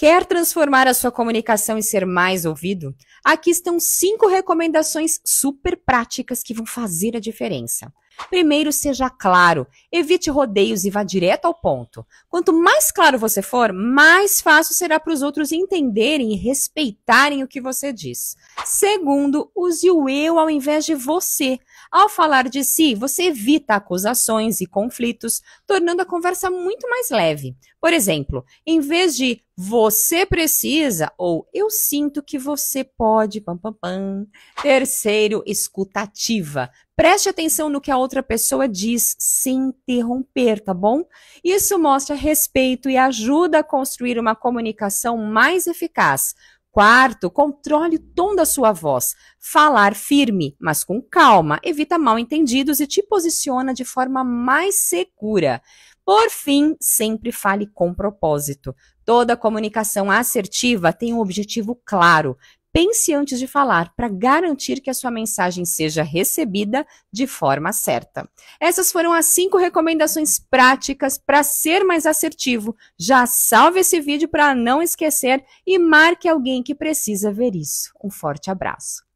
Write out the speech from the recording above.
Quer transformar a sua comunicação e ser mais ouvido? Aqui estão cinco recomendações super práticas que vão fazer a diferença. Primeiro, seja claro. Evite rodeios e vá direto ao ponto. Quanto mais claro você for, mais fácil será para os outros entenderem e respeitarem o que você diz. Segundo, use o eu ao invés de você. Ao falar de si, você evita acusações e conflitos, tornando a conversa muito mais leve. Por exemplo, em vez de você precisa, ou eu sinto que você pode, pam, pam, pam. Terceiro, escutativa. Preste atenção no que a outra pessoa diz, sem interromper, tá bom? Isso mostra respeito e ajuda a construir uma comunicação mais eficaz. Quarto, controle o tom da sua voz. Falar firme, mas com calma, evita mal entendidos e te posiciona de forma mais segura. Por fim, sempre fale com propósito. Toda comunicação assertiva tem um objetivo claro, pense antes de falar para garantir que a sua mensagem seja recebida de forma certa. Essas foram as cinco recomendações práticas para ser mais assertivo. Já salve esse vídeo para não esquecer e marque alguém que precisa ver isso. Um forte abraço.